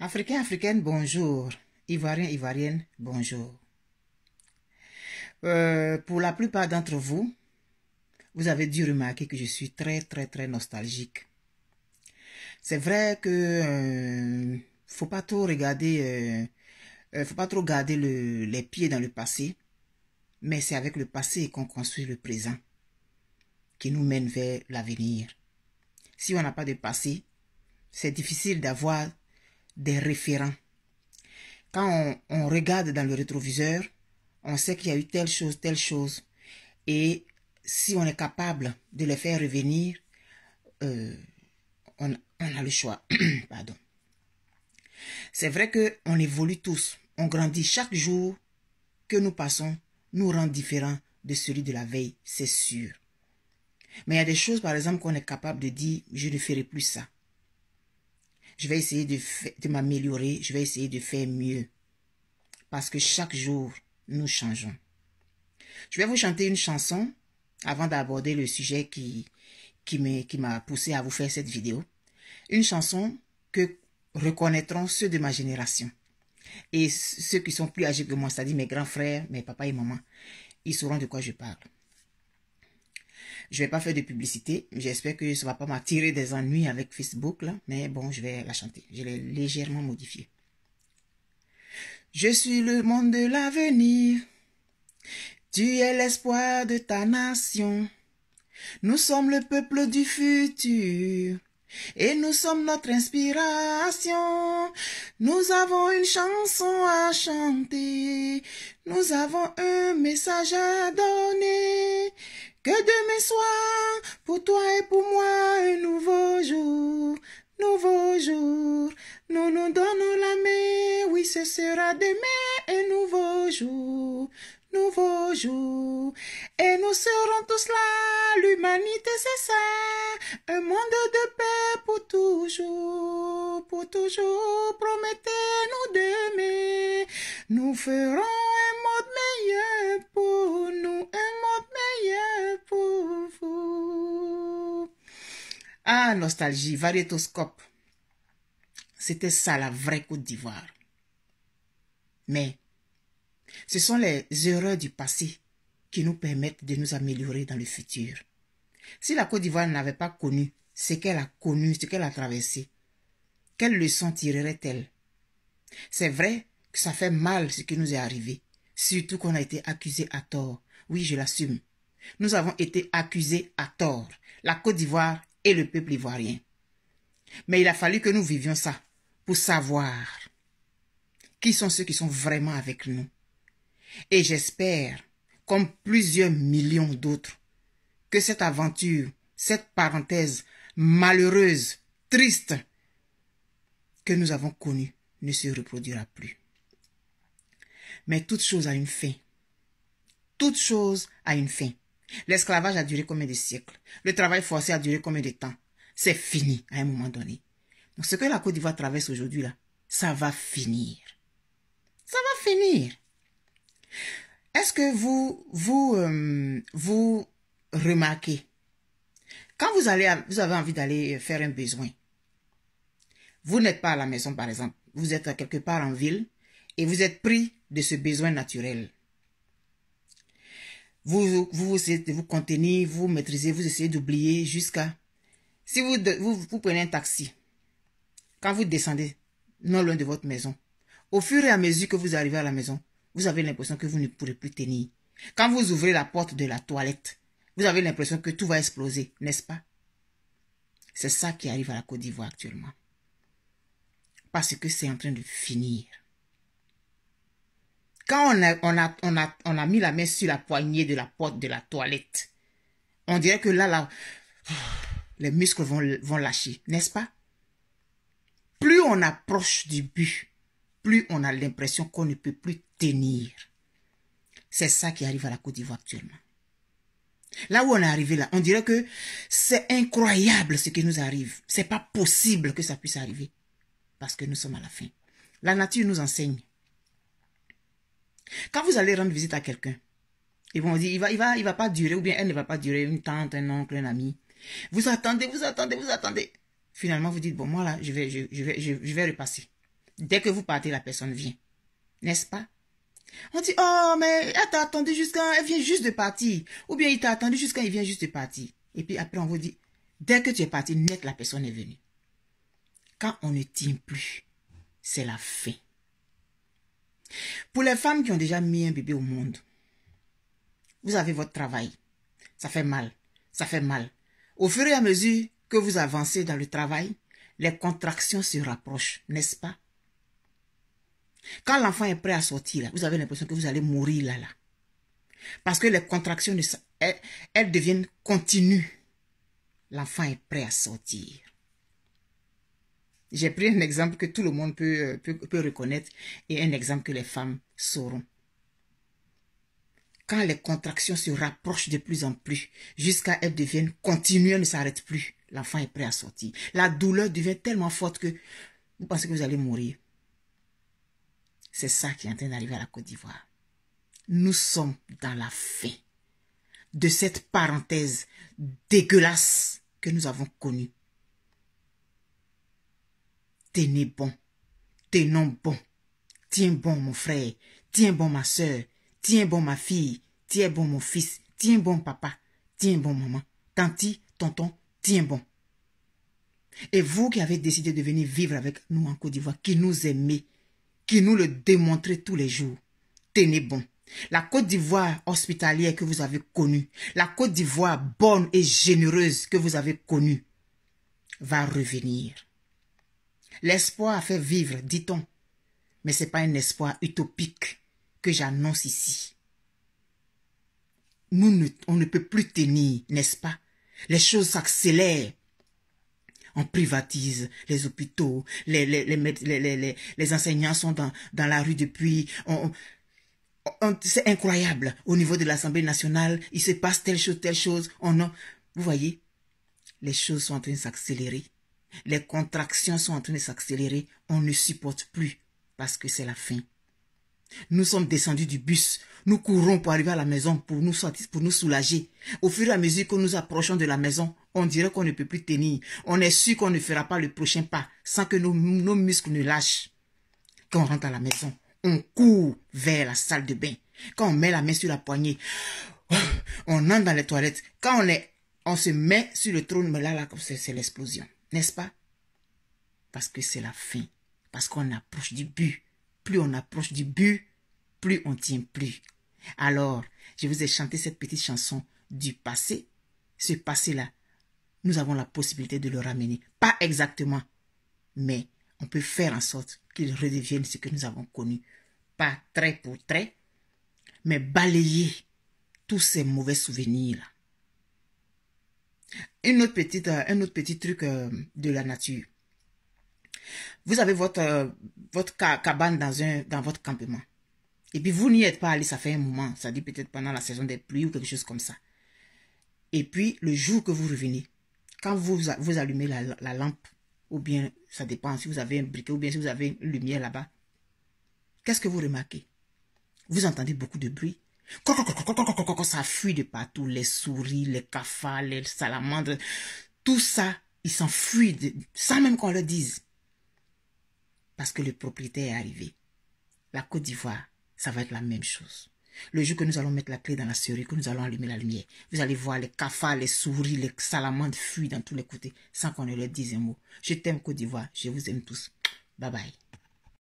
Africains, africaines, bonjour. Ivoiriens, ivoiriennes, bonjour. Euh, pour la plupart d'entre vous, vous avez dû remarquer que je suis très, très, très nostalgique. C'est vrai que euh, faut pas trop regarder, euh, faut pas trop garder les pieds dans le passé, mais c'est avec le passé qu'on construit le présent qui nous mène vers l'avenir. Si on n'a pas de passé, c'est difficile d'avoir des référents. Quand on, regarde dans le rétroviseur, on sait qu'il y a eu telle chose, telle chose. Et si on est capable de les faire revenir, euh, on, a le choix. Pardon. C'est vrai qu'on évolue tous, on grandit chaque jour que nous passons nous rend différents de celui de la veille, c'est sûr. Mais il y a des choses, par exemple, qu'on est capable de dire, je ne ferai plus ça je vais essayer de, m'améliorer, je vais essayer de faire mieux. Parce que chaque jour, nous changeons. Je vais vous chanter une chanson avant d'aborder le sujet qui, qui m'a poussé à vous faire cette vidéo. Une chanson que reconnaîtront ceux de ma génération. Et ceux qui sont plus âgés que moi, c'est-à-dire mes grands frères, mes papas et maman, ils sauront de quoi je parle. Je vais pas faire de publicité. J'espère que ça va pas m'attirer des ennuis avec Facebook, là. Mais bon, je vais la chanter. Je l'ai légèrement modifiée. Je suis le monde de l'avenir. Tu es l'espoir de ta nation. Nous sommes le peuple du futur. Et nous sommes notre inspiration. Nous avons une chanson à chanter. Nous avons un message à donner. Que demain soit pour toi et pour moi un nouveau jour, nouveau jour. Nous nous donnons la main, oui ce sera demain un nouveau jour, nouveau jour. Et nous serons tous là, l'humanité c'est ça, un monde de paix pour toujours, pour toujours. Promettez-nous demain, nous ferons un nostalgie, variétoscope. C'était ça la vraie Côte d'Ivoire. Mais ce sont les erreurs du passé qui nous permettent de nous améliorer dans le futur. Si la Côte d'Ivoire n'avait pas connu ce qu'elle a connu, ce qu'elle a traversé, quelle leçon tirerait-elle C'est vrai que ça fait mal ce qui nous est arrivé, surtout qu'on a été accusé à tort. Oui, je l'assume. Nous avons été accusés à tort. La Côte d'Ivoire et le peuple ivoirien. Mais il a fallu que nous vivions ça pour savoir qui sont ceux qui sont vraiment avec nous. Et j'espère, comme plusieurs millions d'autres, que cette aventure, cette parenthèse malheureuse, triste, que nous avons connue, ne se reproduira plus. Mais toute chose a une fin. Toute chose a une fin. L'esclavage a duré combien de siècles Le travail forcé a duré combien de temps C'est fini à un moment donné. Donc ce que la Côte d'Ivoire traverse aujourd'hui, là, ça va finir. Ça va finir. Est-ce que vous, vous, euh, vous remarquez, quand vous, allez, vous avez envie d'aller faire un besoin, vous n'êtes pas à la maison, par exemple, vous êtes quelque part en ville et vous êtes pris de ce besoin naturel vous, vous, essayez de vous contenir, vous maîtrisez, vous essayez d'oublier jusqu'à... Si vous, vous, vous prenez un taxi, quand vous descendez non loin de votre maison, au fur et à mesure que vous arrivez à la maison, vous avez l'impression que vous ne pourrez plus tenir. Quand vous ouvrez la porte de la toilette, vous avez l'impression que tout va exploser, n'est-ce pas C'est ça qui arrive à la Côte d'Ivoire actuellement. Parce que c'est en train de finir. Quand on a, on, a, mis la main sur la poignée de la porte de la toilette, on dirait que là, là les muscles vont, lâcher, n'est-ce pas Plus on approche du but, plus on a l'impression qu'on ne peut plus tenir. C'est ça qui arrive à la Côte d'Ivoire actuellement. Là où on est arrivé là, on dirait que c'est incroyable ce qui nous arrive. C'est pas possible que ça puisse arriver parce que nous sommes à la fin. La nature nous enseigne quand vous allez rendre visite à quelqu'un, ils vont dire, il va, il va, il va pas durer, ou bien elle ne va pas durer, une tante, un oncle, un ami. Vous attendez, vous attendez, vous attendez. Finalement, vous dites, bon, moi là, je vais, je, vais, vais repasser. Dès que vous partez, la personne vient. N'est-ce pas? On dit, oh, mais elle t'a attendu jusqu'à, elle vient juste de partir. Ou bien il t'a attendu jusqu'à, il vient juste de partir. Et puis après, on vous dit, dès que tu es parti, net, la personne est venue. Quand on ne tient plus, c'est la fin. Pour les femmes qui ont déjà mis un bébé au monde, vous avez votre travail. Ça fait mal. Ça fait mal. Au fur et à mesure que vous avancez dans le travail, les contractions se rapprochent, n'est-ce pas? Quand l'enfant est prêt à sortir, vous avez l'impression que vous allez mourir là, là. Parce que les contractions, elles deviennent continues. L'enfant est prêt à sortir. J'ai pris un exemple que tout le monde euh, peut, peut, reconnaître et un exemple que les femmes sauront quand les contractions se rapprochent de plus en plus, jusqu'à elles deviennent continues, elles ne s'arrêtent plus, l'enfant est prêt à sortir. La douleur devient tellement forte que vous pensez que vous allez mourir. C'est ça qui est en train d'arriver à la Côte d'Ivoire. Nous sommes dans la fin de cette parenthèse dégueulasse que nous avons connue Tenez bon. non bon. Tiens bon, mon frère. Tiens bon, ma soeur, Tiens bon, ma fille. Tiens bon, mon fils. Tiens bon, papa. Tiens bon, maman. Tanti, tonton, tiens bon. Et vous qui avez décidé de venir vivre avec nous en Côte d'Ivoire, qui nous aimez, qui nous le démontrez tous les jours, tenez bon. La Côte d'Ivoire hospitalière que vous avez connue, la Côte d'Ivoire bonne et généreuse que vous avez connue, va revenir. L'espoir fait vivre, dit-on. Mais ce n'est pas un espoir utopique que j'annonce ici. Nous on ne peut plus tenir, n'est-ce pas Les choses s'accélèrent. On privatise les hôpitaux, les, les, les enseignants sont dans, dans, la rue depuis. On, c'est incroyable. Au niveau de l'Assemblée nationale, il se passe telle chose, telle chose. On vous voyez, les choses sont en train de s'accélérer les contractions sont en train de s'accélérer, on ne supporte plus parce que c'est la fin. Nous sommes descendus du bus, nous courons pour arriver à la maison pour nous, sortir, pour nous soulager. Au fur et à mesure que nous approchons de la maison, on dirait qu'on ne peut plus tenir. On est sûr qu'on ne fera pas le prochain pas sans que nos, muscles ne lâchent. Quand on rentre à la maison, on court vers la salle de bain. Quand on met la main sur la poignée, on entre dans les toilettes. Quand on est, on se met sur le trône, mais là c'est l'explosion n'est-ce pas Parce que c'est la fin, parce qu'on approche du but. Plus on approche du but, plus on tient plus. Alors, je vous ai chanté cette petite chanson du passé. Ce passé-là, nous avons la possibilité de le ramener. Pas exactement, mais on peut faire en sorte qu'il redevienne ce que nous avons connu. Pas trait pour trait, mais balayer tous ces mauvais souvenirs-là. Une autre petite, euh, un autre petit truc euh, de la nature. Vous avez votre, euh, votre cabane dans, un, dans votre campement. Et puis vous n'y êtes pas allé, ça fait un moment. Ça dit peut-être pendant la saison des pluies ou quelque chose comme ça. Et puis le jour que vous revenez, quand vous, vous allumez la, la lampe, ou bien ça dépend si vous avez un briquet ou bien si vous avez une lumière là-bas, qu'est-ce que vous remarquez Vous entendez beaucoup de bruit. Ça fuit de partout, les souris, les cafards, les salamandres, tout ça, ils s'enfuient sans même qu'on le dise. Parce que le propriétaire est arrivé. La Côte d'Ivoire, ça va être la même chose. Le jour que nous allons mettre la clé dans la serrure, que nous allons allumer la lumière, vous allez voir les cafards, les souris, les salamandres fuient dans tous les côtés sans qu'on ne leur dise un mot. Je t'aime Côte d'Ivoire, je vous aime tous. Bye bye.